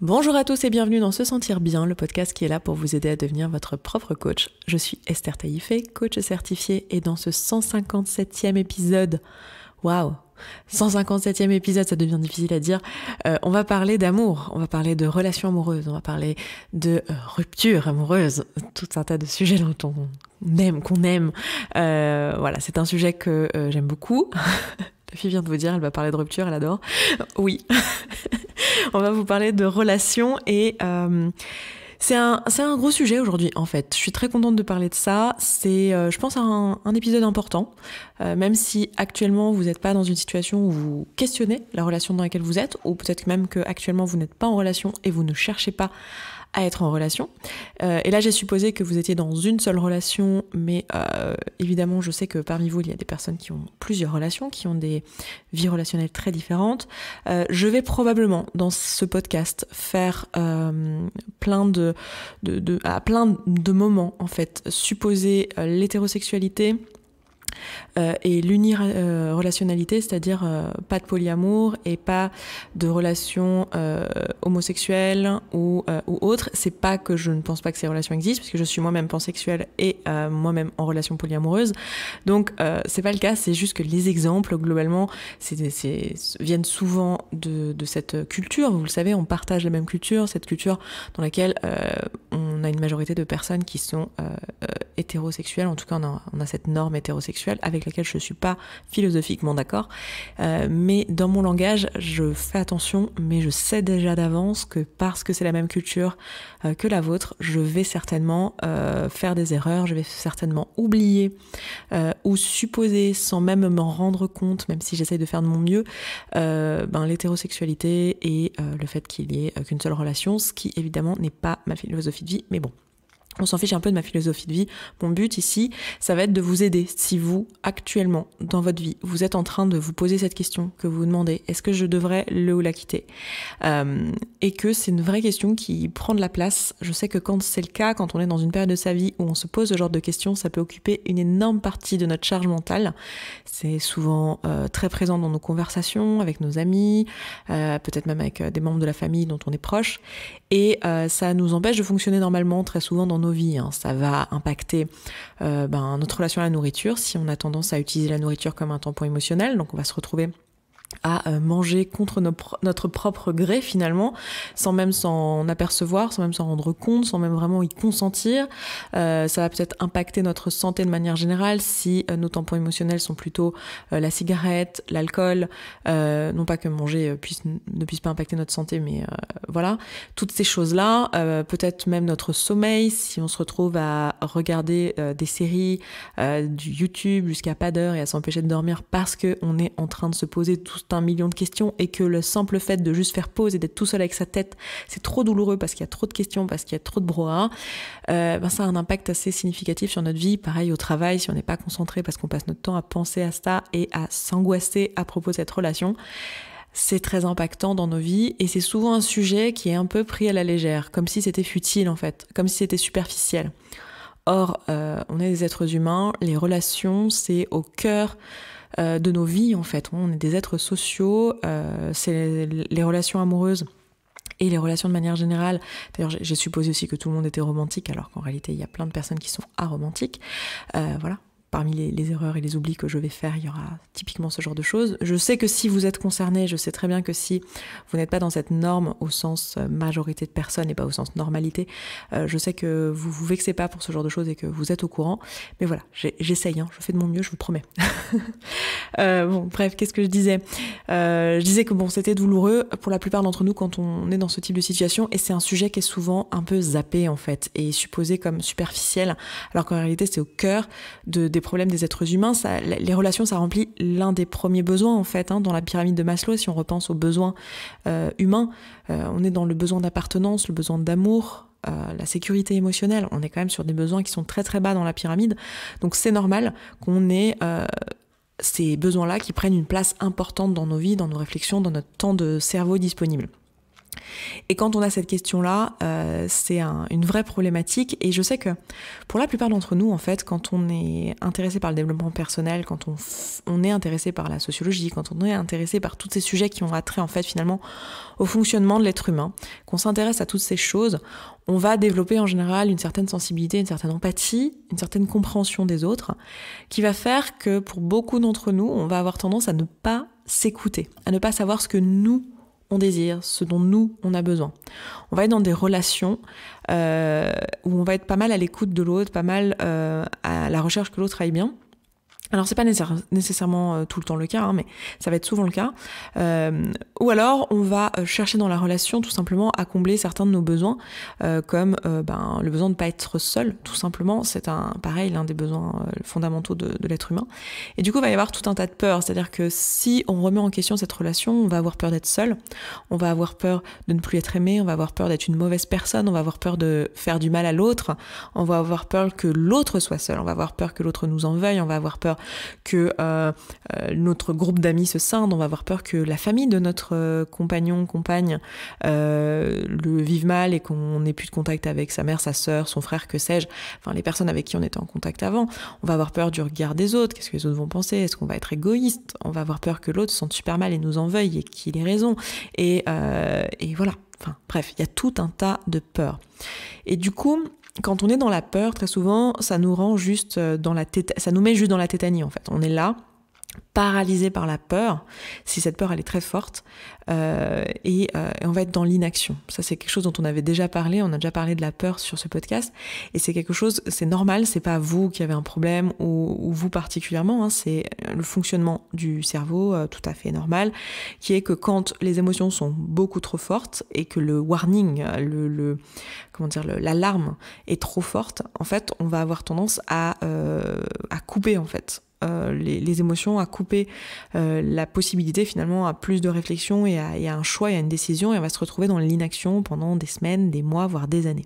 Bonjour à tous et bienvenue dans Se Sentir Bien, le podcast qui est là pour vous aider à devenir votre propre coach. Je suis Esther Taïfé, coach certifiée, et dans ce 157e épisode, waouh, 157e épisode, ça devient difficile à dire, euh, on va parler d'amour, on va parler de relations amoureuses, on va parler de euh, rupture amoureuse, tout un tas de sujets dont on aime, qu'on aime. Euh, voilà, c'est un sujet que j'aime beaucoup. fille vient de vous dire, elle va parler de rupture, elle adore. Oui, on va vous parler de relations et euh, c'est un, gros sujet aujourd'hui en fait. Je suis très contente de parler de ça. C'est, euh, je pense, un, un épisode important, euh, même si actuellement vous n'êtes pas dans une situation où vous questionnez la relation dans laquelle vous êtes, ou peut-être même que actuellement vous n'êtes pas en relation et vous ne cherchez pas à être en relation. Euh, et là, j'ai supposé que vous étiez dans une seule relation, mais euh, évidemment, je sais que parmi vous, il y a des personnes qui ont plusieurs relations, qui ont des vies relationnelles très différentes. Euh, je vais probablement, dans ce podcast, faire euh, plein de, de, de, à plein de moments, en fait, supposer euh, l'hétérosexualité euh, et et euh, relationnalité, c'est-à-dire euh, pas de polyamour et pas de relations euh, homosexuelles ou, ou autres. C'est pas que je ne pense pas que ces relations existent, puisque je suis moi-même pansexuelle et moi-même en relation polyamoureuse. Donc c'est pas le cas, c'est juste que les exemples globalement viennent souvent de, de, cette culture. Vous le savez, on partage la même culture, cette culture dans laquelle on a une majorité de personnes qui sont hétérosexuelles. En tout cas, on a, on a cette norme hétérosexuelle avec laquelle je ne suis pas philosophiquement d'accord. Euh, mais dans mon langage, je fais attention, mais je sais déjà d'avance que parce que c'est la même culture euh, que la vôtre, je vais certainement euh, faire des erreurs, je vais certainement oublier ou supposer sans même m'en rendre compte, même si j'essaye de faire de mon mieux, ben, l'hétérosexualité et le fait qu'il n'y ait qu'une seule relation, ce qui évidemment n'est pas ma philosophie de vie, mais bon on s'en fiche un peu de ma philosophie de vie. Mon but ici, ça va être de vous aider. Si vous, actuellement, dans votre vie, vous êtes en train de vous poser cette question, que vous vous demandez, est-ce que je devrais le ou la quitter euh, Et que c'est une vraie question qui prend de la place. Je sais que quand c'est le cas, quand on est dans une période de sa vie où on se pose ce genre de questions, ça peut occuper une énorme partie de notre charge mentale. C'est souvent euh, très présent dans nos conversations, avec nos amis, euh, peut-être même avec des membres de la famille dont on est proche et euh, ça nous empêche de fonctionner normalement très souvent dans nos vies. Hein. Ça va impacter euh, ben, notre relation à la nourriture si on a tendance à utiliser la nourriture comme un tampon émotionnel, donc on va se retrouver à euh, manger contre notre propre gré finalement, sans même s'en apercevoir, sans même s'en rendre compte, sans même vraiment y consentir. Euh, ça va peut-être impacter notre santé de manière générale si euh, nos tampons émotionnels sont plutôt la cigarette, l'alcool, non pas que manger puisse, ne puisse pas impacter notre santé, mais voilà, toutes ces choses-là, peut-être même notre sommeil, si on se retrouve à regarder des séries, du YouTube jusqu'à pas d'heure et à s'empêcher de dormir parce qu'on est en train de se poser tout un million de questions et que le simple fait de juste faire pause et d'être tout seul avec sa tête, c'est trop douloureux parce qu'il y a trop de questions, parce qu'il y a trop de brouhaha, euh, ben, ça a un impact assez significatif sur notre vie. Pareil au travail, si on n'est pas concentré parce qu'on passe notre temps à penser à ça et à s'angoisser à propos de cette relation, c'est très impactant dans nos vies et c'est souvent un sujet qui est un peu pris à la légère, comme si c'était futile en fait, comme si c'était superficiel. Or, euh, on est des êtres humains, les relations, c'est au cœur euh, de nos vies en fait. On est des êtres sociaux, euh, c'est les relations amoureuses et les relations de manière générale. D'ailleurs, j'ai supposé aussi que tout le monde était romantique, alors qu'en réalité, il y a plein de personnes qui sont aromantiques. Euh, voilà, parmi les, erreurs et les oublis que je vais faire, il y aura typiquement ce genre de choses. Je sais que si vous êtes concerné, je sais très bien que si vous n'êtes pas dans cette norme au sens euh, majorité de personnes et pas au sens normalité, euh, je sais que vous vous vexez pas pour ce genre de choses et que vous êtes au courant. Mais voilà, j'essaye, hein. je fais de mon mieux, je vous promets. Euh, bon, bref, qu'est-ce que je disais Je disais que bon, c'était douloureux pour la plupart d'entre nous quand on est dans ce type de situation et c'est un sujet qui est souvent un peu zappé en fait et supposé comme superficiel, alors qu'en réalité c'est au cœur de des problèmes des êtres humains, les relations, ça remplit l'un des premiers besoins en fait. Hein, dans la pyramide de Maslow, si on repense aux besoins euh, humains, euh, on est dans le besoin d'appartenance, le besoin d'amour, euh, la sécurité émotionnelle. On est quand même sur des besoins qui sont très très bas dans la pyramide. Donc c'est normal qu'on ait ces besoins-là qui prennent une place importante dans nos vies, dans nos réflexions, dans notre temps de cerveau disponible. Et quand on a cette question-là, euh, c'est une vraie problématique. Et je sais que pour la plupart d'entre nous, en fait, quand on est intéressé par le développement personnel, quand on, on est intéressé par la sociologie, quand on est intéressé par tous ces sujets qui ont attrait, en fait, finalement, au fonctionnement de l'être humain, qu'on s'intéresse à toutes ces choses, on va développer en général une certaine sensibilité, une certaine empathie, une certaine compréhension des autres, qui va faire que pour beaucoup d'entre nous, on va avoir tendance à ne pas s'écouter, à ne pas savoir ce que nous on désire, ce dont nous, on a besoin. On va être dans des relations euh, où on va être pas mal à l'écoute de l'autre, pas mal euh, à la recherche que l'autre aille bien. Alors c'est pas nécessairement euh, tout le temps le cas, hein, mais ça va être souvent le cas. Euh, ou alors on va euh, chercher dans la relation tout simplement à combler certains de nos besoins, comme ben, le besoin de pas être seul, tout simplement. C'est un pareil l'un des besoins fondamentaux de, de l'être humain. Et du coup, il va y avoir tout un tas de peurs. C'est-à-dire que si on remet en question cette relation, on va avoir peur d'être seul, on va avoir peur de ne plus être aimé, on va avoir peur d'être une mauvaise personne, on va avoir peur de faire du mal à l'autre, on va avoir peur que l'autre soit seul, on va avoir peur que l'autre nous en veuille, on va avoir peur que euh, euh, notre groupe d'amis se scinde, on va avoir peur que la famille de notre euh, compagnon, compagne le vive mal et qu'on n'ait plus de contact avec sa mère, sa soeur son frère, que sais-je, enfin les personnes avec qui on était en contact avant. On va avoir peur du regard des autres, qu'est-ce que les autres vont penser, est-ce qu'on va être égoïste, on va avoir peur que l'autre se sente super mal et nous en veuille et qu'il ait raison. Et, et voilà, enfin bref, il y a tout un tas de peurs. Et du coup, quand on est dans la peur, très souvent, ça nous rend juste euh, dans la tête, ça nous met juste dans la tétanie en fait. On est là, paralysé par la peur, si cette peur elle est très forte, euh, euh, et, on va être dans l'inaction. Ça c'est quelque chose dont on avait déjà parlé, on a déjà parlé de la peur sur ce podcast, et c'est quelque chose, c'est normal, c'est pas vous qui avez un problème ou, vous particulièrement, hein, c'est le fonctionnement du cerveau euh, tout à fait normal, qui est que quand les émotions sont beaucoup trop fortes et que le warning, le, le comment dire, l'alarme est trop forte, en fait on va avoir tendance à, euh, à couper en fait euh, les, émotions, à couper euh, la possibilité finalement à plus de réflexion et à, un choix et à une décision et on va se retrouver dans l'inaction pendant des semaines, des mois, voire des années.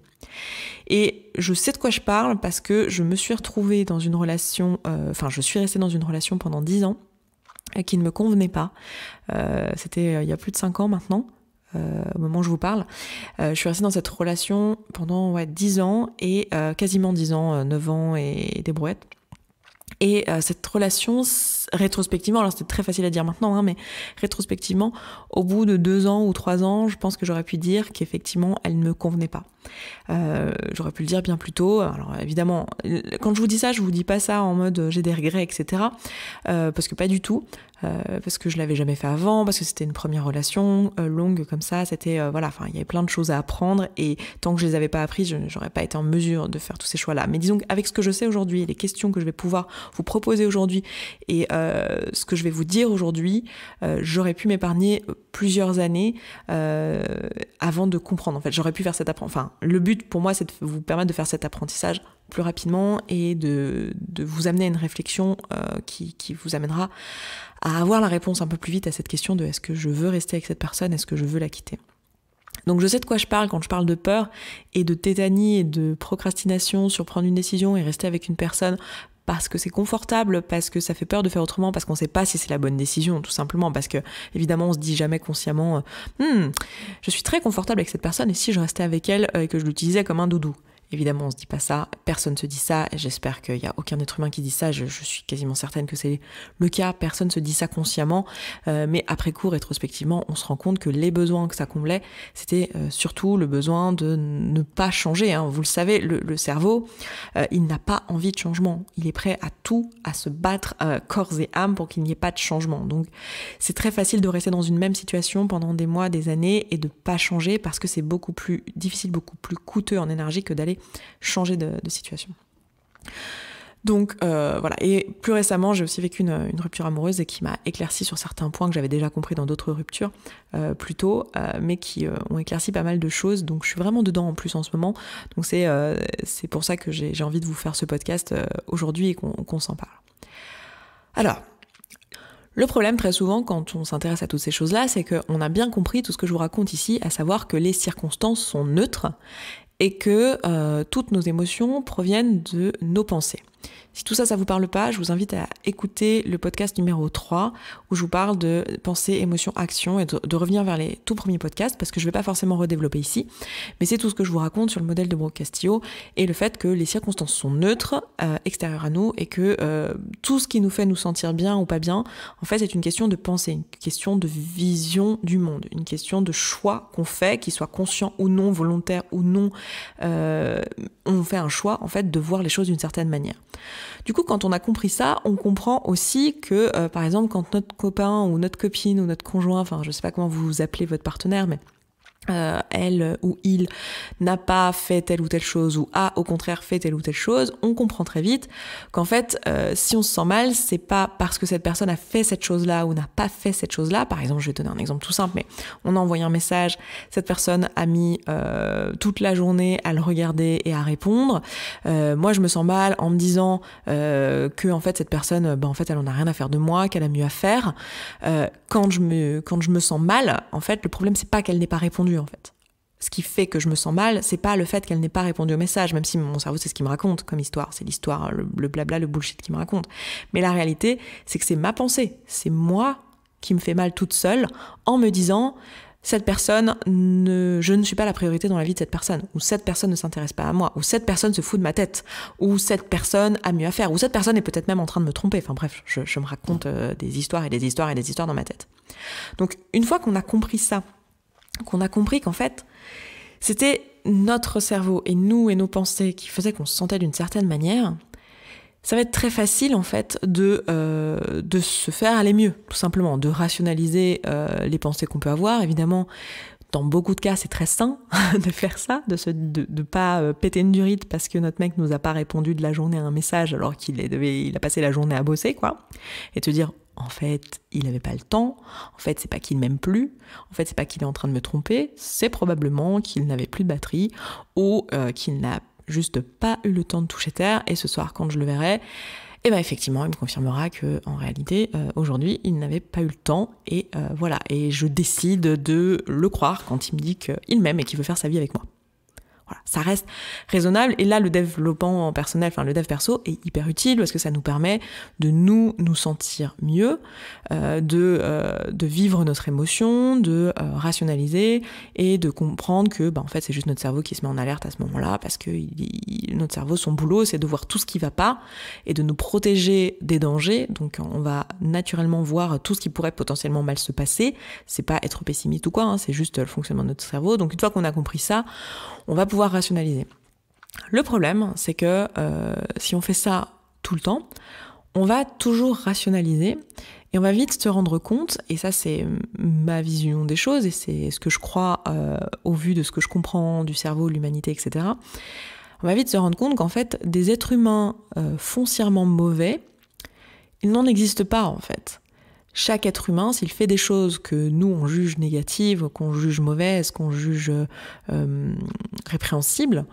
Et je sais de quoi je parle parce que je me suis retrouvée dans une relation, euh, enfin je suis restée dans une relation pendant dix ans qui ne me convenait pas. C'était il y a plus de cinq ans maintenant. au moment où je vous parle. je suis restée dans cette relation pendant dix ans et quasiment 10 ans, 9 ans et des brouettes. Et euh, cette relation, rétrospectivement, alors c'est très facile à dire maintenant, hein, mais rétrospectivement, au bout de deux ans ou trois ans, je pense que j'aurais pu dire qu'effectivement, elle ne me convenait pas. Euh, j'aurais pu le dire bien plus tôt. Alors évidemment, quand je vous dis ça, je vous dis pas ça en mode euh, j'ai des regrets, etc. parce que pas du tout. Euh, parce que je l'avais jamais fait avant, parce que c'était une première relation euh, longue comme ça. C'était euh, voilà, enfin il y avait plein de choses à apprendre et tant que je les avais pas apprises, je n'aurais pas été en mesure de faire tous ces choix-là. Mais disons avec ce que je sais aujourd'hui, les questions que je vais pouvoir vous proposer aujourd'hui et ce que je vais vous dire aujourd'hui, j'aurais pu m'épargner plusieurs années avant de comprendre. En fait, j'aurais pu faire cet apprentissage. Enfin, le but pour moi, c'est de vous permettre de faire cet apprentissage plus rapidement et de, vous amener à une réflexion euh, qui, vous amènera à avoir la réponse un peu plus vite à cette question de est-ce que je veux rester avec cette personne, est-ce que je veux la quitter. Donc je sais de quoi je parle quand je parle de peur et de tétanie et de procrastination sur prendre une décision et rester avec une personne parce que c'est confortable, parce que ça fait peur de faire autrement, parce qu'on ne sait pas si c'est la bonne décision, tout simplement, parce que évidemment on se dit jamais consciemment, euh, hmm, je suis très confortable avec cette personne et si je restais avec elle euh, et que je l'utilisais comme un doudou. Évidemment, on se dit pas ça, personne se dit ça, j'espère qu'il n'y a aucun être humain qui dit ça, je, suis quasiment certaine que c'est le cas, personne se dit ça consciemment, euh, mais après coup, rétrospectivement, on se rend compte que les besoins que ça comblait, c'était euh, surtout le besoin de ne pas changer. Hein. Vous le savez, le, cerveau, euh, il n'a pas envie de changement, il est prêt à tout, à se battre corps et âme pour qu'il n'y ait pas de changement. Donc, c'est très facile de rester dans une même situation pendant des mois, des années et de ne pas changer parce que c'est beaucoup plus difficile, beaucoup plus coûteux en énergie que d'aller changer de, situation. Donc euh, voilà, et plus récemment, j'ai aussi vécu une, rupture amoureuse et qui m'a éclairci sur certains points que j'avais déjà compris dans d'autres ruptures euh, plus tôt, euh, mais qui ont éclairci pas mal de choses. Donc je suis vraiment dedans en plus en ce moment. Donc c'est pour ça que j'ai envie de vous faire ce podcast aujourd'hui et qu'on s'en parle. Alors, le problème très souvent quand on s'intéresse à toutes ces choses-là, c'est qu'on a bien compris tout ce que je vous raconte ici, à savoir que les circonstances sont neutres et que euh, toutes nos émotions proviennent de nos pensées. Si tout ça, ça vous parle pas, je vous invite à écouter le podcast numéro 3 où je vous parle de pensée, émotion, action et de, revenir vers les tout premiers podcasts parce que je ne vais pas forcément redévelopper ici. Mais c'est tout ce que je vous raconte sur le modèle de Brooke Castillo et le fait que les circonstances sont neutres, euh, extérieures à nous et que euh, tout ce qui nous fait nous sentir bien ou pas bien, en fait, c'est une question de pensée, une question de vision du monde, une question de choix qu'on fait, qu'il soit conscient ou non, volontaire ou non. Euh, on fait un choix, en fait, de voir les choses d'une certaine manière. Du coup, quand on a compris ça, on comprend aussi que, euh, par exemple, quand notre copain ou notre copine ou notre conjoint, enfin, je sais pas comment vous appelez votre partenaire, mais euh, elle ou il n'a pas fait telle ou telle chose ou a au contraire fait telle ou telle chose, on comprend très vite qu'en fait, euh, si on se sent mal, c'est pas parce que cette personne a fait cette chose-là ou n'a pas fait cette chose-là. Par exemple, je vais donner un exemple tout simple, mais on a envoyé un message, cette personne a mis euh, toute la journée à le regarder et à répondre. moi, je me sens mal en me disant que en fait cette personne, ben, en fait, elle en a rien à faire de moi, qu'elle a mieux à faire. quand je me quand je me sens mal, en fait, le problème c'est pas qu'elle n'ait pas répondu en fait. Ce qui fait que je me sens mal, c'est pas le fait qu'elle n'ait pas répondu au message, même si mon cerveau c'est ce qui me raconte comme histoire, c'est l'histoire, le, blabla, le bullshit qui me raconte. Mais la réalité, c'est que c'est ma pensée, c'est moi qui me fais mal toute seule en me disant cette personne ne, je ne suis pas la priorité dans la vie de cette personne, ou cette personne ne s'intéresse pas à moi, ou cette personne se fout de ma tête, ou cette personne a mieux à faire, ou cette personne est peut-être même en train de me tromper. Enfin bref, je, me raconte euh, des histoires et des histoires et des histoires dans ma tête. Donc une fois qu'on a compris ça, qu'on a compris qu'en fait, c'était notre cerveau et nous et nos pensées qui faisaient qu'on se sentait d'une certaine manière, ça va être très facile en fait de, euh, de se faire aller mieux, tout simplement, de rationaliser euh, les pensées qu'on peut avoir. Évidemment, dans beaucoup de cas, c'est très sain de faire ça, de ne de, pas euh, péter une durite parce que notre mec nous a pas répondu de la journée à un message alors qu'il il a passé la journée à bosser, quoi. Et te dire, en fait, il n'avait pas le temps, en fait, c'est pas qu'il m'aime plus, en fait, c'est pas qu'il est en train de me tromper, c'est probablement qu'il n'avait plus de batterie ou euh, qu'il n'a juste pas eu le temps de toucher terre et ce soir quand je le verrai, eh ben, effectivement, il me confirmera que en réalité, euh, aujourd'hui, il n'avait pas eu le temps et euh, voilà, et je décide de le croire quand il me dit qu'il m'aime et qu'il veut faire sa vie avec moi. Voilà, ça reste raisonnable. Et là, le développement personnel, enfin le dev perso, est hyper utile parce que ça nous permet de nous nous sentir mieux, euh, de, euh, de vivre notre émotion, de euh, rationaliser et de comprendre que, bah, en fait, c'est juste notre cerveau qui se met en alerte à ce moment-là parce que notre cerveau, son boulot, c'est de voir tout ce qui va pas et de nous protéger des dangers. Donc, on va naturellement voir tout ce qui pourrait potentiellement mal se passer. C'est pas être pessimiste ou quoi, hein, c'est juste le fonctionnement de notre cerveau. Donc, une fois qu'on a compris ça, on va pouvoir rationaliser. Le problème, c'est que euh, si on fait ça tout le temps, on va toujours rationaliser et on va vite se rendre compte, et ça c'est ma vision des choses, et c'est ce que je crois euh, au vu de ce que je comprends du cerveau, l'humanité, etc. On va vite se rendre compte qu'en fait, des êtres humains euh, foncièrement mauvais, ils n'en existent pas en fait chaque être humain, s'il fait des choses que nous, on juge négatives, qu'on juge mauvaises, qu'on juge euh, répréhensibles,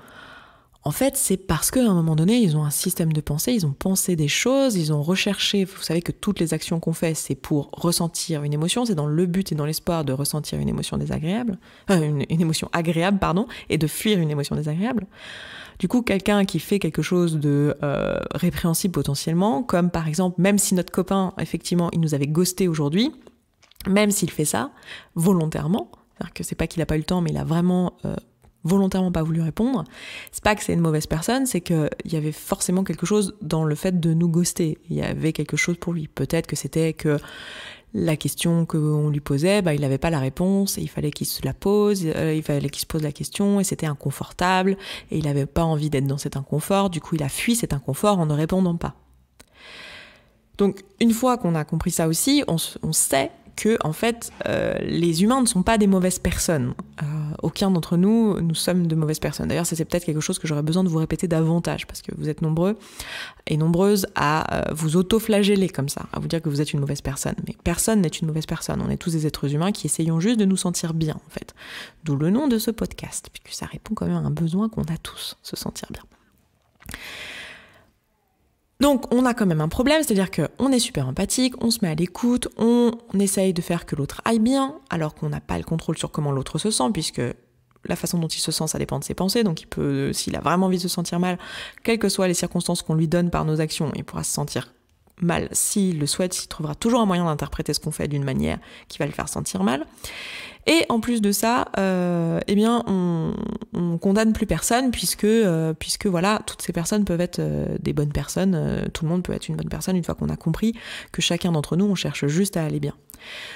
en fait, c'est parce qu'à un moment donné, ils ont un système de pensée, ils ont pensé des choses, ils ont recherché. Vous savez que toutes les actions qu'on fait, c'est pour ressentir une émotion, c'est dans le but et dans l'espoir de ressentir une émotion désagréable, une, émotion agréable, pardon, et de fuir une émotion désagréable. Du coup, quelqu'un qui fait quelque chose de euh, répréhensible potentiellement, comme par exemple, même si notre copain, effectivement, il nous avait ghosté aujourd'hui, même s'il fait ça volontairement, c'est-à-dire que c'est pas qu'il a pas eu le temps, mais il a vraiment euh, volontairement pas voulu répondre, c'est pas que c'est une mauvaise personne, c'est qu'il y avait forcément quelque chose dans le fait de nous ghoster. Il y avait quelque chose pour lui. Peut-être que c'était que la question qu'on lui posait, bah, il n'avait pas la réponse, et il fallait qu'il se la pose, euh, il fallait qu'il se pose la question, et c'était inconfortable, et il n'avait pas envie d'être dans cet inconfort, du coup il a fui cet inconfort en ne répondant pas. Donc une fois qu'on a compris ça aussi, on, on sait que en fait euh, les humains ne sont pas des mauvaises personnes. Euh, aucun d'entre nous, nous sommes de mauvaises personnes. D'ailleurs, ça c'est peut-être quelque chose que j'aurais besoin de vous répéter davantage parce que vous êtes nombreux et nombreuses à euh, vous auto-flageller comme ça, à vous dire que vous êtes une mauvaise personne. Mais personne n'est une mauvaise personne. On est tous des êtres humains qui essayons juste de nous sentir bien en fait. D'où le nom de ce podcast puisque ça répond quand même à un besoin qu'on a tous, se sentir bien. Donc on a quand même un problème, c'est-à-dire qu'on est super empathique, on se met à l'écoute, on, essaye de faire que l'autre aille bien, alors qu'on n'a pas le contrôle sur comment l'autre se sent, puisque la façon dont il se sent, ça dépend de ses pensées, donc il peut, s'il a vraiment envie de se sentir mal, quelles que soient les circonstances qu'on lui donne par nos actions, il pourra se sentir mal. S'il le souhaite, il trouvera toujours un moyen d'interpréter ce qu'on fait d'une manière qui va le faire sentir mal. Et en plus de ça, euh, eh bien, on, ne condamne plus personne puisque, euh, puisque voilà, toutes ces personnes peuvent être euh, des bonnes personnes. tout le monde peut être une bonne personne une fois qu'on a compris que chacun d'entre nous, on cherche juste à aller bien.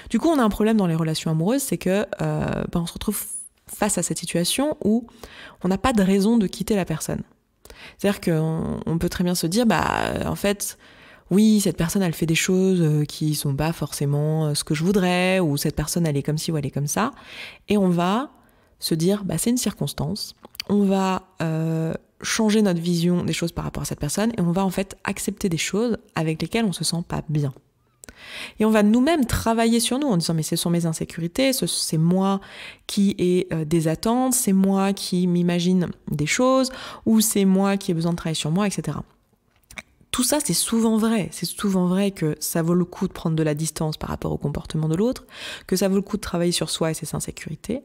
Du coup, on a un problème dans les relations amoureuses, c'est que ben, on se retrouve face à cette situation où on n'a pas de raison de quitter la personne. C'est-à-dire qu'on peut très bien se dire, bah, en fait, oui, cette personne, elle fait des choses euh, qui sont pas forcément euh, ce que je voudrais, ou cette personne, elle est comme ci ou elle est comme ça. Et on va se dire, bah, c'est une circonstance. On va euh, changer notre vision des choses par rapport à cette personne et on va en fait accepter des choses avec lesquelles on se sent pas bien. Et on va nous-mêmes travailler sur nous en disant mais ce sont mes insécurités, c'est moi qui ai des attentes, c'est moi qui m'imagine des choses ou c'est moi qui ai besoin de travailler sur moi, etc. Tout ça, c'est souvent vrai. C'est souvent vrai que ça vaut le coup de prendre de la distance par rapport au comportement de l'autre, que ça vaut le coup de travailler sur soi et ses insécurités.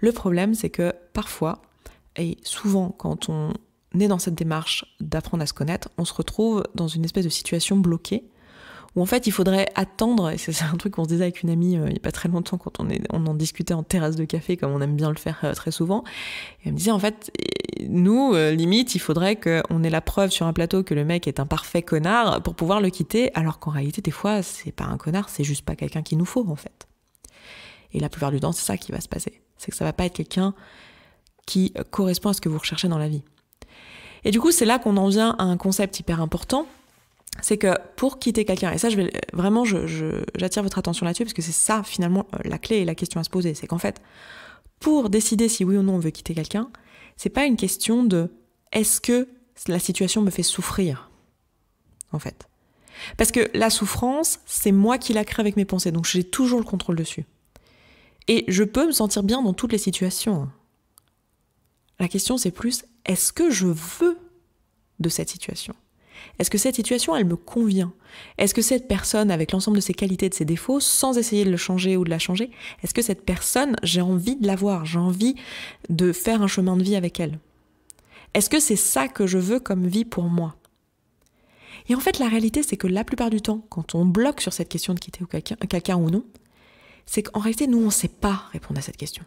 Le problème, c'est que parfois, et souvent quand on est dans cette démarche d'apprendre à se connaître, on se retrouve dans une espèce de situation bloquée où en fait il faudrait attendre, et c'est un truc qu'on se disait avec une amie euh, il n'y a pas très longtemps quand on, en discutait en terrasse de café, comme on aime bien le faire euh, très souvent, et elle me disait en fait, nous, euh, limite, il faudrait qu'on ait la preuve sur un plateau que le mec est un parfait connard pour pouvoir le quitter, alors qu'en réalité des fois c'est pas un connard, c'est juste pas quelqu'un qu'il nous faut en fait. Et la plupart du temps c'est ça qui va se passer, c'est que ça va pas être quelqu'un qui correspond à ce que vous recherchez dans la vie. Et du coup, c'est là qu'on en vient à un concept hyper important c'est que pour quitter quelqu'un, et ça, je vais, vraiment, j'attire votre attention là-dessus, parce que c'est ça, finalement, euh, la clé et la question à se poser. C'est qu'en fait, pour décider si oui ou non on veut quitter quelqu'un, c'est pas une question de est-ce que la situation me fait souffrir, en fait. Parce que la souffrance, c'est moi qui la crée avec mes pensées, donc j'ai toujours le contrôle dessus. Et je peux me sentir bien dans toutes les situations. La question, c'est plus est-ce que je veux de cette situation est-ce que cette situation, elle me convient Est-ce que cette personne, avec l'ensemble de ses qualités, de ses défauts, sans essayer de le changer ou de la changer, est-ce que cette personne, j'ai envie de l'avoir, j'ai envie de faire un chemin de vie avec elle Est-ce que c'est ça que je veux comme vie pour moi Et en fait, la réalité, c'est que la plupart du temps, quand on bloque sur cette question de quitter quelqu'un ou non, c'est qu'en réalité, nous, on ne sait pas répondre à cette question.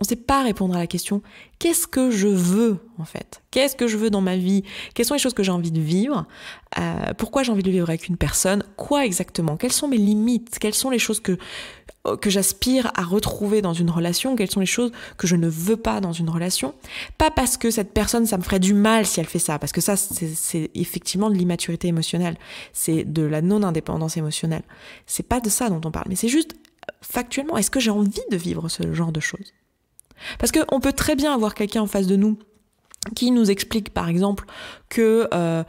On ne sait pas répondre à la question qu'est-ce que je veux en fait Qu'est-ce que je veux dans ma vie Quelles sont les choses que j'ai envie de vivre euh, Pourquoi j'ai envie de vivre avec une personne Quoi exactement Quelles sont mes limites Quelles sont les choses que, euh, que j'aspire à retrouver dans une relation Quelles sont les choses que je ne veux pas dans une relation Pas parce que cette personne, ça me ferait du mal si elle fait ça, parce que ça, c'est effectivement de l'immaturité émotionnelle, c'est de la non-indépendance émotionnelle. C'est pas de ça dont on parle, mais c'est juste euh, factuellement, est-ce que j'ai envie de vivre ce genre de choses parce qu'on peut très bien avoir quelqu'un en face de nous qui nous explique par exemple que euh,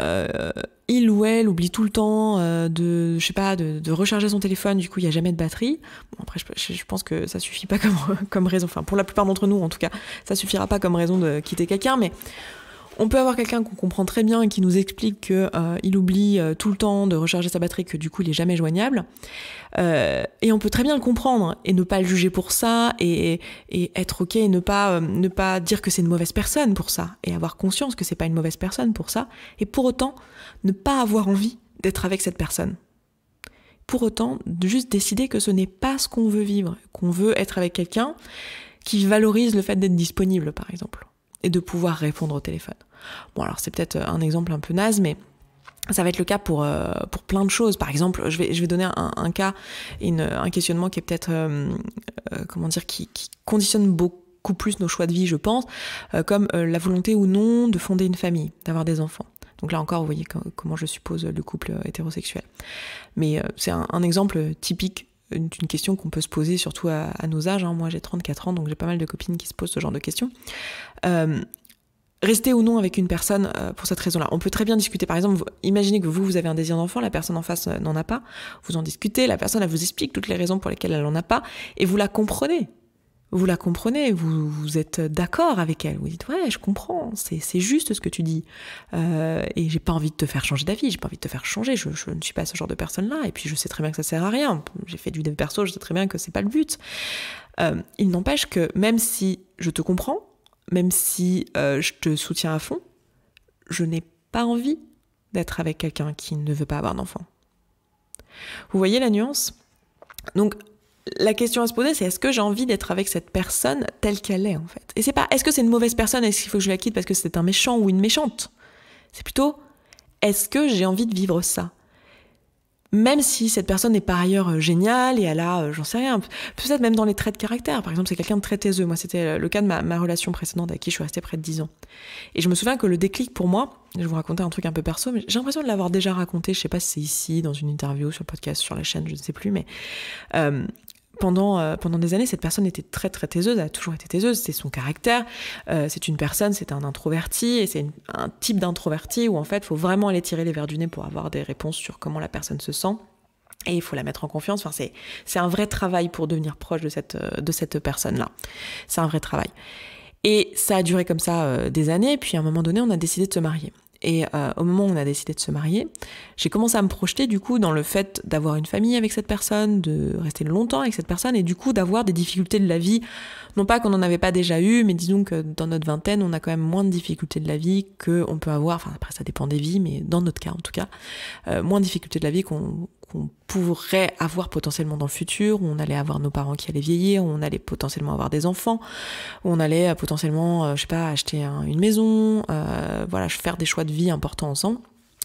euh, il ou elle oublie tout le temps euh, de, sais pas, de, recharger son téléphone, du coup il n'y a jamais de batterie. Bon, après, je, pense que ça suffit pas comme, comme raison, enfin pour la plupart d'entre nous en tout cas, ça suffira pas comme raison de quitter quelqu'un, mais on peut avoir quelqu'un qu'on comprend très bien et qui nous explique qu'il euh, oublie euh, tout le temps de recharger sa batterie, que du coup il est jamais joignable. Euh, et on peut très bien le comprendre et ne pas le juger pour ça et, être ok et ne pas, ne pas dire que c'est une mauvaise personne pour ça et avoir conscience que c'est pas une mauvaise personne pour ça et pour autant ne pas avoir envie d'être avec cette personne. Pour autant, juste décider que ce n'est pas ce qu'on veut vivre, qu'on veut être avec quelqu'un qui valorise le fait d'être disponible par exemple et de pouvoir répondre au téléphone. Bon, alors c'est peut-être euh, un exemple un peu naze, mais ça va être le cas pour, euh, pour plein de choses. Par exemple, je vais, je vais donner un, cas, un questionnement qui est peut-être, euh, comment dire, qui, conditionne beaucoup plus nos choix de vie, je pense, comme la volonté ou non de fonder une famille, d'avoir des enfants. Donc là encore, vous voyez comment je suppose le couple hétérosexuel. Mais c'est un, exemple typique d'une question qu'on peut se poser, surtout à, nos âges. Hein. Moi, j'ai 34 ans, donc j'ai pas mal de copines qui se posent ce genre de questions rester ou non avec une personne euh, pour cette raison-là. On peut très bien discuter. Par exemple, imaginez que vous, vous avez un désir d'enfant, la personne en face euh, n'en a pas. Vous en discutez, la personne, elle vous explique toutes les raisons pour lesquelles elle n'en a pas, et vous la comprenez. Vous la comprenez, vous, êtes d'accord avec elle. Vous dites, ouais, je comprends, c'est juste ce que tu dis. Euh, et j'ai pas envie de te faire changer d'avis, j'ai pas envie de te faire changer, je, ne suis pas ce genre de personne-là. Et puis je sais très bien que ça sert à rien. J'ai fait du dev perso, je sais très bien que c'est pas le but. Euh, il n'empêche que même si je te comprends, même si euh, je te soutiens à fond, je n'ai pas envie d'être avec quelqu'un qui ne veut pas avoir d'enfant. Vous voyez la nuance Donc la question à se poser, c'est est-ce que j'ai envie d'être avec cette personne telle qu'elle est en fait Et c'est pas est-ce que c'est une mauvaise personne, est-ce qu'il faut que je la quitte parce que c'est un méchant ou une méchante C'est plutôt est-ce que j'ai envie de vivre ça même si cette personne est par ailleurs euh, géniale et elle a, euh, j'en sais rien, peut-être même dans les traits de caractère. Par exemple, c'est quelqu'un de très taiseux. Moi, c'était euh, le cas de ma, relation précédente à qui je suis restée près de 10 ans. Et je me souviens que le déclic pour moi, je vous racontais un truc un peu perso, mais j'ai l'impression de l'avoir déjà raconté, je sais pas si c'est ici, dans une interview, sur le podcast, sur la chaîne, je ne sais plus, mais pendant, euh, pendant des années, cette personne était très très taiseuse, elle a toujours été taiseuse, c'est son caractère, euh, c'est une personne, c'est un introverti, et c'est un type d'introverti où en fait, il faut vraiment aller tirer les verres du nez pour avoir des réponses sur comment la personne se sent. Et il faut la mettre en confiance. Enfin, c'est, un vrai travail pour devenir proche de cette, euh, de cette personne-là. C'est un vrai travail. Et ça a duré comme ça des années. Puis à un moment donné, on a décidé de se marier. Et euh, au moment où on a décidé de se marier, j'ai commencé à me projeter du coup dans le fait d'avoir une famille avec cette personne, de rester longtemps avec cette personne et du coup d'avoir des difficultés de la vie. Non pas qu'on n'en avait pas déjà eu, mais disons que dans notre vingtaine, on a quand même moins de difficultés de la vie qu'on peut avoir, enfin après ça dépend des vies, mais dans notre cas en tout cas, euh, moins de difficultés de la vie qu'on qu'on pourrait avoir potentiellement dans le futur, où on allait avoir nos parents qui allaient vieillir, où on allait potentiellement avoir des enfants, où on allait euh, potentiellement, euh, je sais pas, acheter une maison, euh, voilà, faire des choix de vie importants ensemble.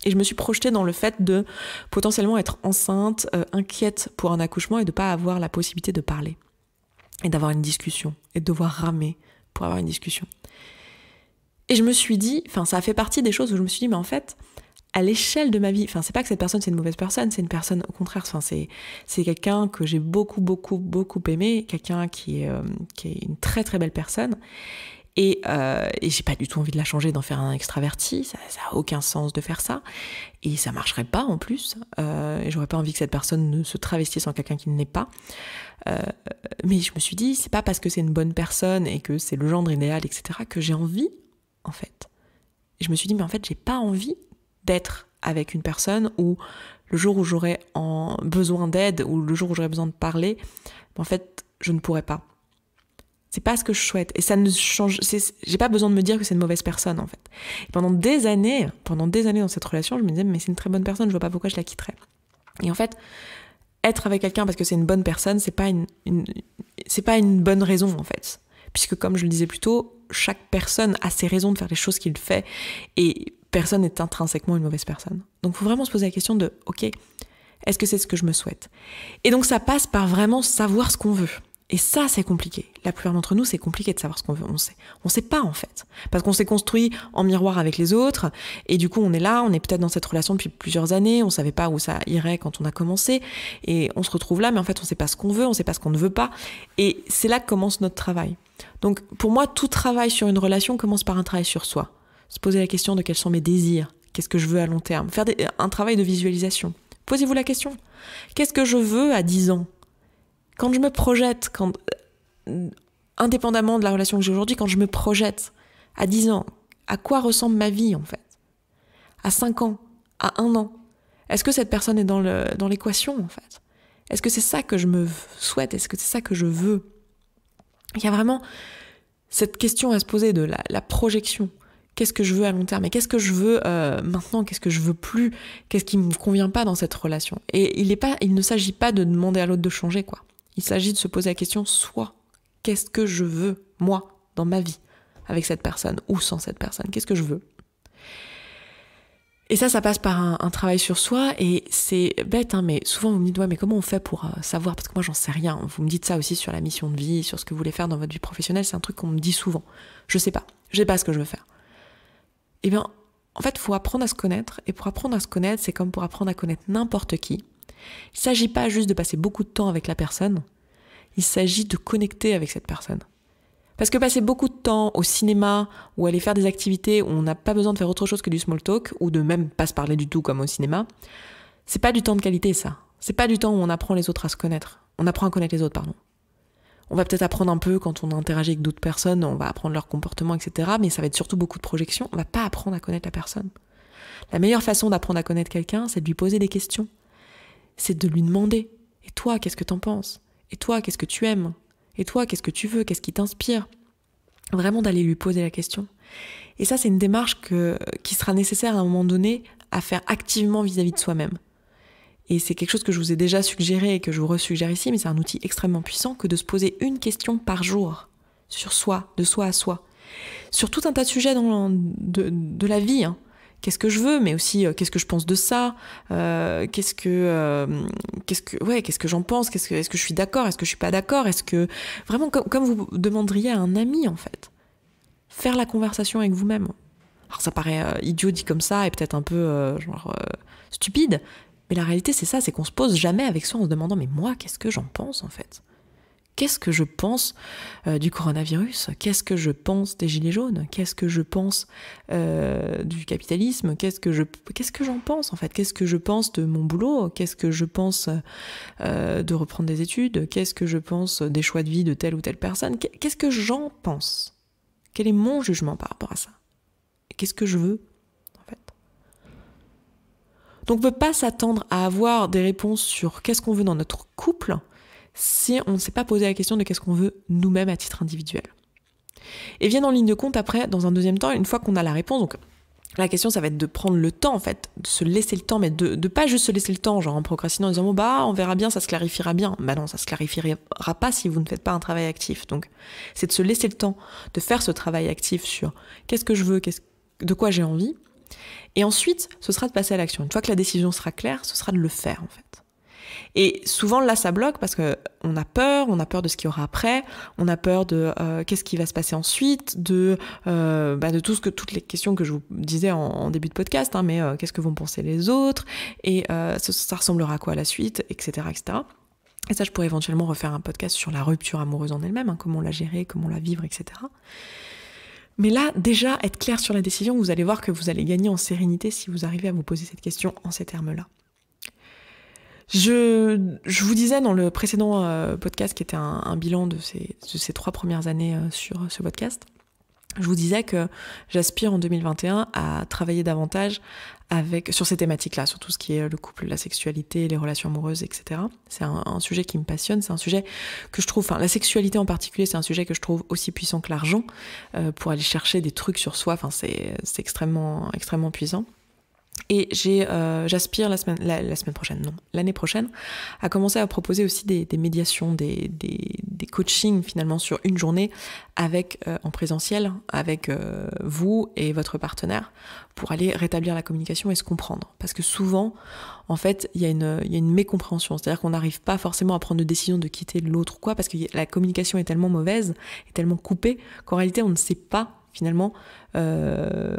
Et je me suis projetée dans le fait de potentiellement être enceinte, inquiète pour un accouchement et de ne pas avoir la possibilité de parler et d'avoir une discussion et de devoir ramer pour avoir une discussion. Et je me suis dit, enfin ça a fait partie des choses où je me suis dit, mais en fait, à l'échelle de ma vie, enfin c'est pas que cette personne c'est une mauvaise personne, c'est une personne au contraire, enfin c'est c'est quelqu'un que j'ai beaucoup beaucoup beaucoup aimé, quelqu'un qui est euh, qui est une très très belle personne et, euh, et j'ai pas du tout envie de la changer, d'en faire un extraverti, ça, ça a aucun sens de faire ça et ça marcherait pas en plus. Euh, J'aurais pas envie que cette personne ne se travestisse en quelqu'un qui ne l'est pas. Euh, mais je me suis dit c'est pas parce que c'est une bonne personne et que c'est le genre idéal etc que j'ai envie en fait. Et je me suis dit mais en fait j'ai pas envie d'être avec une personne où le jour où j'aurai besoin d'aide ou le jour où j'aurais besoin de parler, ben, en fait, je ne pourrais pas. C'est pas ce que je souhaite. Et ça ne change. J'ai pas besoin de me dire que c'est une mauvaise personne, en fait. pendant des années, pendant des années dans cette relation, je me disais, mais c'est une très bonne personne, je vois pas pourquoi je la quitterais. Et en fait, être avec quelqu'un parce que c'est une bonne personne, c'est pas une c'est pas une bonne raison, en fait. Puisque, comme je le disais plus tôt, chaque personne a ses raisons de faire les choses qu'il fait. Et personne n'est intrinsèquement une mauvaise personne. Donc, il faut vraiment se poser la question de, ok, est-ce que c'est ce que je me souhaite Et donc, ça passe par vraiment savoir ce qu'on veut. Et ça, c'est compliqué. La plupart d'entre nous, c'est compliqué de savoir ce qu'on veut. On sait, on sait pas en fait, parce qu'on s'est construit en miroir avec les autres, et du coup, on est là, on est peut-être dans cette relation depuis plusieurs années, on savait pas où ça irait quand on a commencé, et on se retrouve là, mais en fait, on sait pas ce qu'on veut, on sait pas ce qu'on ne veut pas, et c'est là que commence notre travail. Donc, pour moi, tout travail sur une relation commence par un travail sur soi se poser la question de quels sont mes désirs, qu'est-ce que je veux à long terme, faire un travail de visualisation. Posez-vous la question, qu'est-ce que je veux à 10 ans Quand je me projette, quand, euh, indépendamment de la relation que j'ai aujourd'hui, quand je me projette à 10 ans, à quoi ressemble ma vie en fait À 5 ans À 1 an Est-ce que cette personne est dans l'équation en fait Est-ce que c'est ça que je me souhaite Est-ce que c'est ça que je veux Il y a vraiment cette question à se poser de la projection qu'est-ce que je veux à long terme et qu'est-ce que je veux euh, maintenant, qu'est-ce que je veux plus, qu'est-ce qui ne me convient pas dans cette relation. Et il, ne s'agit pas de demander à l'autre de changer, quoi. Il s'agit de se poser la question soit qu'est-ce que je veux, moi, dans ma vie, avec cette personne ou sans cette personne, qu'est-ce que je veux. Et ça, ça passe par un, travail sur soi et c'est bête, hein, mais souvent vous me dites ouais, mais comment on fait pour euh, savoir Parce que moi, j'en sais rien. Vous me dites ça aussi sur la mission de vie, sur ce que vous voulez faire dans votre vie professionnelle. C'est un truc qu'on me dit souvent. Je sais pas. Je sais pas ce que je veux faire eh bien, en fait, faut apprendre à se connaître. Et pour apprendre à se connaître, c'est comme pour apprendre à connaître n'importe qui. Il ne s'agit pas juste de passer beaucoup de temps avec la personne. Il s'agit de connecter avec cette personne. Parce que passer beaucoup de temps au cinéma ou aller faire des activités où on n'a pas besoin de faire autre chose que du small talk ou de même pas se parler du tout comme au cinéma, c'est pas du temps de qualité ça. C'est pas du temps où on apprend les autres à se connaître. On apprend à connaître les autres, pardon on va peut-être apprendre un peu quand on interagit avec d'autres personnes, on va apprendre leur comportement, etc. Mais ça va être surtout beaucoup de projections. On va pas apprendre à connaître la personne. La meilleure façon d'apprendre à connaître quelqu'un, c'est de lui poser des questions. C'est de lui demander Et toi, qu'est-ce que t'en penses Et toi, qu'est-ce que tu aimes Et toi, qu'est-ce que tu veux Qu'est-ce qui t'inspire Vraiment d'aller lui poser la question. Et ça, c'est une démarche qui sera nécessaire à un moment donné à faire activement vis à -vis de soi-même. Et c'est quelque chose que je vous ai déjà suggéré et que je vous resuggère ici, mais c'est un outil extrêmement puissant que de se poser une question par jour sur soi, de soi à soi, sur tout un tas de sujets de, la vie. Hein. Qu'est-ce que je veux, mais aussi euh, qu'est-ce que je pense de ça, euh, qu'est-ce que, euh, qu'est-ce que, ouais, qu'est-ce que j'en pense, qu'est-ce que, est-ce que je suis d'accord, est-ce que je suis pas d'accord, est-ce que vraiment comme, vous demanderiez à un ami en fait, faire la conversation avec vous-même, alors ça paraît idiot dit comme ça et peut-être un peu genre stupide, mais la réalité, c'est ça, c'est qu'on se pose jamais avec soi en se demandant mais moi, qu'est-ce que j'en pense en fait Qu'est-ce que je pense euh, du coronavirus Qu'est-ce que je pense des gilets jaunes Qu'est-ce que je pense euh, du capitalisme Qu'est-ce que je qu'est-ce que j'en pense en fait Qu'est-ce que je pense de mon boulot Qu'est-ce que je pense euh, de reprendre des études Qu'est-ce que je pense des choix de vie de telle ou telle personne Qu'est-ce que j'en pense Quel est mon jugement par rapport à ça Qu'est-ce que je veux donc on ne peut pas s'attendre à avoir des réponses sur qu'est-ce qu'on veut dans notre couple si on ne s'est pas posé la question de qu'est-ce qu'on veut nous-mêmes à titre individuel. Et viennent en ligne de compte après, dans un deuxième temps, une fois qu'on a la réponse, donc la question, ça va être de prendre le temps, en fait, de se laisser le temps, mais de, ne pas juste se laisser le temps, genre en procrastinant, en disant, bah, on verra bien, ça se clarifiera bien. Bah non, ça se clarifiera pas si vous ne faites pas un travail actif. Donc, c'est de se laisser le temps de faire ce travail actif sur qu'est-ce que je veux, quest de quoi j'ai envie, et ensuite, ce sera de passer à l'action. Une fois que la décision sera claire, ce sera de le faire en fait. Et souvent là, ça bloque parce qu'on a peur, on a peur de ce qu'il y aura après, on a peur de euh, qu'est-ce qui va se passer ensuite, euh, bah, de tout ce que toutes les questions que je vous disais en, début de podcast, hein, mais euh, qu'est-ce que vont penser les autres et ça, ressemblera à quoi à la suite, etc., etc. Et ça, je pourrais éventuellement refaire un podcast sur la rupture amoureuse en elle-même, hein, comment la gérer, comment la vivre, etc. Mais là, déjà, être clair sur la décision, vous allez voir que vous allez gagner en sérénité si vous arrivez à vous poser cette question en ces termes-là. Je, je, vous disais dans le précédent euh, podcast, qui était un, bilan de ces, de ces, trois premières années euh, sur ce podcast, je vous disais que j'aspire en 2021 à travailler davantage avec, sur ces thématiques-là, sur tout ce qui est le couple, la sexualité, les relations amoureuses, etc. C'est un, sujet qui me passionne, c'est un sujet que je trouve, enfin la sexualité en particulier, c'est un sujet que je trouve aussi puissant que l'argent euh, pour aller chercher des trucs sur soi. Enfin, c'est extrêmement, extrêmement puissant. Et j'ai, euh, j'aspire la semaine, la, semaine prochaine, non, l'année prochaine, à commencer à proposer aussi des, médiations, des, des, coachings finalement sur une journée avec, euh, en présentiel avec euh, vous et votre partenaire pour aller rétablir la communication et se comprendre. Parce que souvent, en fait, il y, y, a une mécompréhension. C'est-à-dire qu'on n'arrive pas forcément à prendre de décision de quitter l'autre ou quoi, parce que la communication est tellement mauvaise, est tellement coupée, qu'en réalité, on ne sait pas finalement, euh,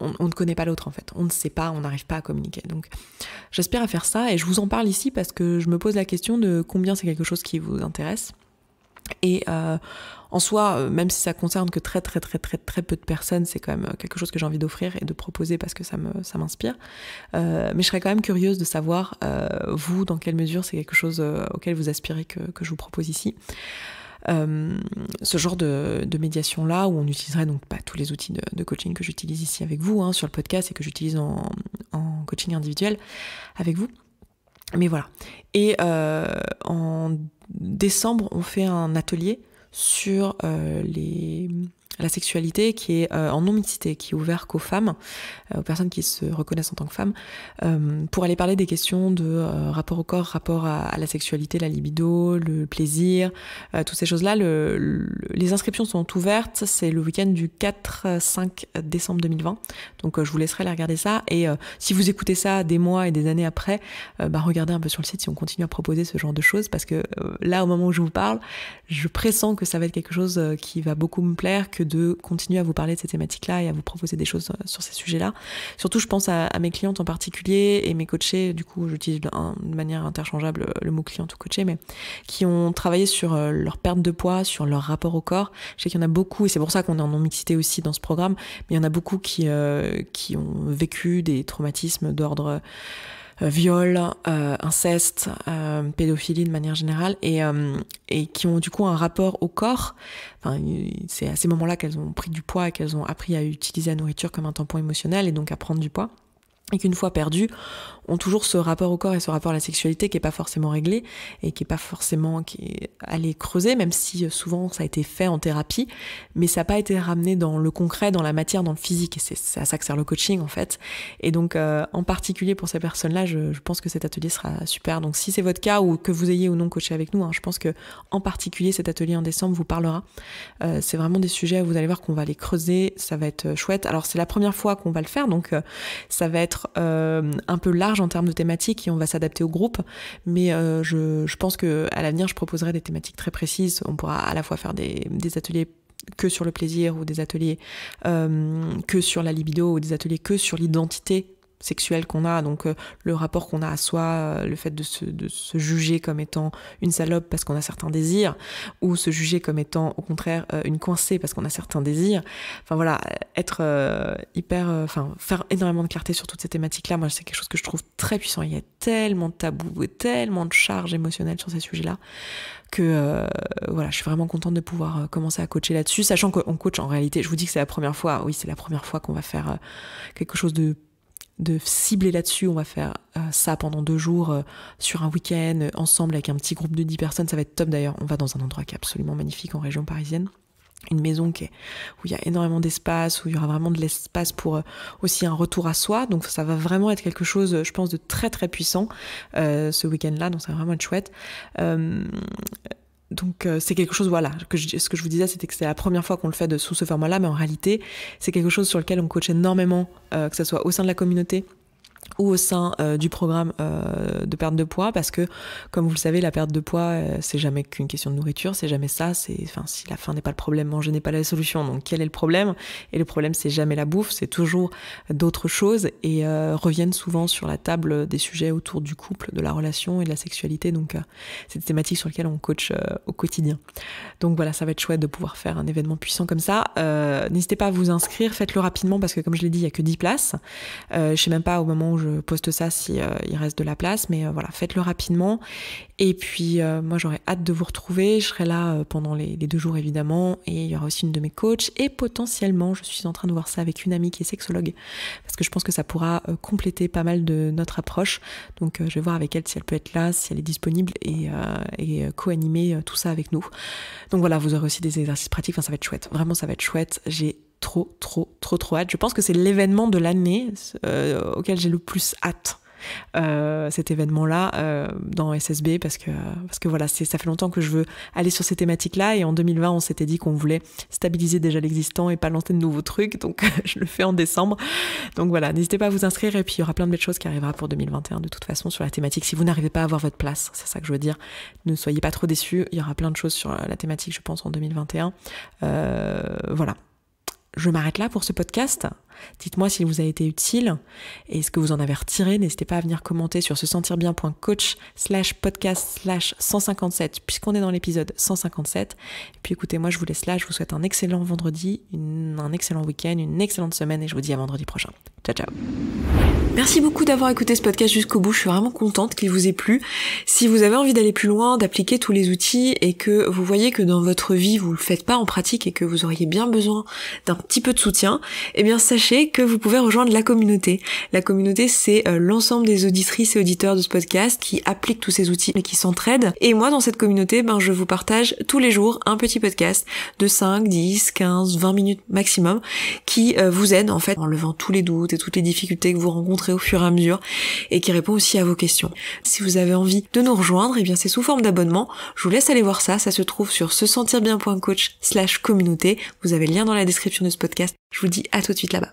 on, ne connaît pas l'autre en fait. On ne sait pas, on n'arrive pas à communiquer. Donc j'aspire à faire ça et je vous en parle ici parce que je me pose la question de combien c'est quelque chose qui vous intéresse. Et euh, en soi, euh, même si ça concerne que très très très très très peu de personnes, c'est quand même quelque chose que j'ai envie d'offrir et de proposer parce que ça me ça m'inspire. mais je serais quand même curieuse de savoir vous dans quelle mesure c'est quelque chose auquel vous aspirez que, que je vous propose ici. Euh, ce genre de, médiation-là, où on utiliserait donc pas tous les outils de, coaching que j'utilise ici avec vous, hein, sur le podcast et que j'utilise en, coaching individuel avec vous. Mais voilà. Et euh, en décembre, on fait un atelier sur euh, les la sexualité qui est euh, en non-mixité, qui est ouverte qu'aux femmes, euh, aux personnes qui se reconnaissent en tant que femmes, euh, pour aller parler des questions de rapport au corps, rapport à, la sexualité, la libido, le plaisir, toutes ces choses-là. Le, les inscriptions sont ouvertes, c'est le week-end du 4-5 décembre 2020, donc je vous laisserai aller regarder ça, et si vous écoutez ça des mois et des années après, bah, regardez un peu sur le site si on continue à proposer ce genre de choses, parce que là, au moment où je vous parle, je pressens que ça va être quelque chose qui va beaucoup me plaire, que de continuer à vous parler de ces thématiques-là et à vous proposer des choses euh, sur ces sujets-là. Surtout, je pense à, mes clientes en particulier et mes coachés, du coup, j'utilise de, manière interchangeable euh, le mot client ou coaché, mais qui ont travaillé sur euh, leur perte de poids, sur leur rapport au corps. Je sais qu'il y en a beaucoup, et c'est pour ça qu'on est en non-mixité aussi dans ce programme, mais il y en a beaucoup qui, qui ont vécu des traumatismes d'ordre euh, viol, euh, inceste, euh, pédophilie de manière générale, et, et qui ont du coup un rapport au corps. Enfin, c'est à ces moments-là qu'elles ont pris du poids et qu'elles ont appris à utiliser la nourriture comme un tampon émotionnel et donc à prendre du poids et qu'une fois perdu, ont toujours ce rapport au corps et ce rapport à la sexualité qui est pas forcément réglé et qui est pas forcément qui creuser, même si euh, souvent ça a été fait en thérapie, mais ça n'a pas été ramené dans le concret, dans la matière, dans le physique. Et c'est à ça que sert le coaching en fait. Et donc euh, en particulier pour ces personnes-là, je, pense que cet atelier sera super. Donc si c'est votre cas ou que vous ayez ou non coaché avec nous, hein, je pense que en particulier cet atelier en décembre vous parlera. Euh, c'est vraiment des sujets où vous allez voir qu'on va les creuser, ça va être chouette. Alors c'est la première fois qu'on va le faire, donc ça va être un peu large en termes de thématiques et on va s'adapter au groupe. Mais euh, je, pense que à l'avenir, je proposerai des thématiques très précises. On pourra à la fois faire des, ateliers que sur le plaisir ou des ateliers euh, que sur la libido ou des ateliers que sur l'identité sexuel qu'on a, donc euh, le rapport qu'on a à soi, euh, le fait de se, juger comme étant une salope parce qu'on a certains désirs, ou se juger comme étant au contraire euh, une coincée parce qu'on a certains désirs. Enfin voilà, être hyper, enfin faire énormément de clarté sur toutes ces thématiques-là, moi c'est quelque chose que je trouve très puissant. Il y a tellement de tabous et tellement de charges émotionnelles sur ces sujets-là que voilà, je suis vraiment contente de pouvoir commencer à coacher là-dessus, sachant qu'on coach en réalité, je vous dis que c'est la première fois, oui c'est la première fois qu'on va faire quelque chose de de cibler là-dessus. On va faire euh, ça pendant deux jours euh, sur un week-end euh, ensemble avec un petit groupe de dix personnes. Ça va être top d'ailleurs. On va dans un endroit qui est absolument magnifique en région parisienne une maison qui est, où il y a énormément d'espace, où il y aura vraiment de l'espace pour aussi un retour à soi. Donc ça va vraiment être quelque chose, je pense, de très très puissant ce week-end-là. Donc ça va vraiment être chouette donc euh, c'est quelque chose, voilà, que je, ce que je vous disais, c'était que c'était la première fois qu'on le fait de, sous ce format-là, mais en réalité, c'est quelque chose sur lequel on coach énormément, euh, que ce soit au sein de la communauté, ou au sein euh, du programme euh, de perte de poids parce que comme vous le savez la perte de poids euh, c'est jamais qu'une question de nourriture c'est jamais ça c'est enfin si la faim n'est pas le problème manger n'est pas la solution donc quel est le problème et le problème c'est jamais la bouffe c'est toujours d'autres choses et reviennent souvent sur la table des sujets autour du couple de la relation et de la sexualité donc c'est des thématiques sur lesquelles on coach au quotidien donc voilà ça va être chouette de pouvoir faire un événement puissant comme ça n'hésitez pas à vous inscrire faites-le rapidement parce que comme je l'ai dit il y a que 10 places je sais même pas au moment où je poste ça si euh, il reste de la place. Mais euh, voilà, faites-le rapidement. Et puis euh, moi j'aurais hâte de vous retrouver. Je serai là pendant les, deux jours évidemment. Et il y aura aussi une de mes coachs. Et potentiellement, je suis en train de voir ça avec une amie qui est sexologue. Parce que je pense que ça pourra compléter pas mal de notre approche. Donc je vais voir avec elle si elle peut être là, si elle est disponible et, co-animer tout ça avec nous. Donc voilà, vous aurez aussi des exercices pratiques. ça va être chouette. Vraiment, ça va être chouette. J'ai trop, trop, trop, trop hâte. Je pense que c'est l'événement de l'année euh, auquel j'ai le plus hâte. Euh, cet événement-là euh, dans SSB parce que, parce que voilà, ça fait longtemps que je veux aller sur ces thématiques-là et en 2020 on s'était dit qu'on voulait stabiliser déjà l'existant et pas lancer de nouveaux trucs donc je le fais en décembre. Donc voilà, n'hésitez pas à vous inscrire et puis il y aura plein de belles choses qui arrivera pour 2021 de toute façon sur la thématique. Si vous n'arrivez pas à avoir votre place, c'est ça que je veux dire, ne soyez pas trop déçus, il y aura plein de choses sur la thématique je pense en 2021. voilà je m'arrête là pour ce podcast. Dites-moi s'il vous a été utile et ce que vous en avez retiré. N'hésitez pas à venir commenter sur se sentir bien.coach slash podcast slash 157 puisqu'on est dans l'épisode 157. Et puis écoutez, moi je vous laisse là, je vous souhaite un excellent vendredi, un excellent week-end, une excellente semaine et je vous dis à vendredi prochain. Ciao ciao Merci beaucoup d'avoir écouté ce podcast jusqu'au bout. Je suis vraiment contente qu'il vous ait plu. Si vous avez envie d'aller plus loin, d'appliquer tous les outils et que vous voyez que dans votre vie vous le faites pas en pratique et que vous auriez bien besoin d'un petit peu de soutien, eh bien sachez que vous pouvez rejoindre la communauté. La communauté, c'est euh, l'ensemble des auditrices et auditeurs de ce podcast qui appliquent tous ces outils et qui s'entraident. Et moi, dans cette communauté, ben, je vous partage tous les jours un petit podcast de 5, 10, 15, 20 minutes maximum qui euh, vous aide, en fait, en levant tous les doutes et toutes les difficultés que vous rencontrez au fur et à mesure et qui répond aussi à vos questions. Si vous avez envie de nous rejoindre, et eh bien, c'est sous forme d'abonnement. Je vous laisse aller voir ça. Ça se trouve sur se sentir bien.coach slash communauté. Vous avez le lien dans la description de ce podcast. Je vous dis à tout de suite là-bas.